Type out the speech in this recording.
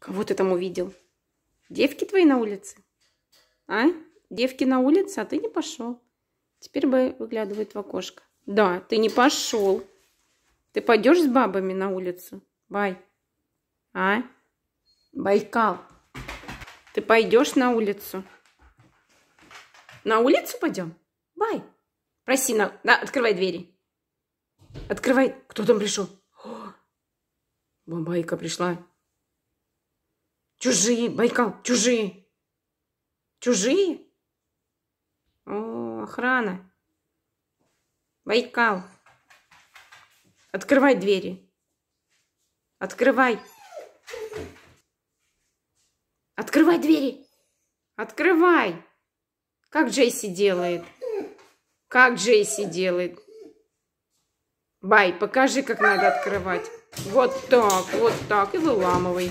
Кого ты там увидел? Девки твои на улице? А? Девки на улице, а ты не пошел. Теперь бы выглядывает в окошко. Да, ты не пошел. Ты пойдешь с бабами на улицу? Бай. А? Байкал. Ты пойдешь на улицу? На улицу пойдем? Бай. Проси, на... да, открывай двери. Открывай. Кто там пришел? О, бабайка пришла. Чужие, Байкал, чужие. Чужие? О, охрана. Байкал. Открывай двери. Открывай. Открывай двери. Открывай. Как Джейси делает. Как Джейси делает. Бай, покажи, как надо открывать. Вот так, вот так и выламывай.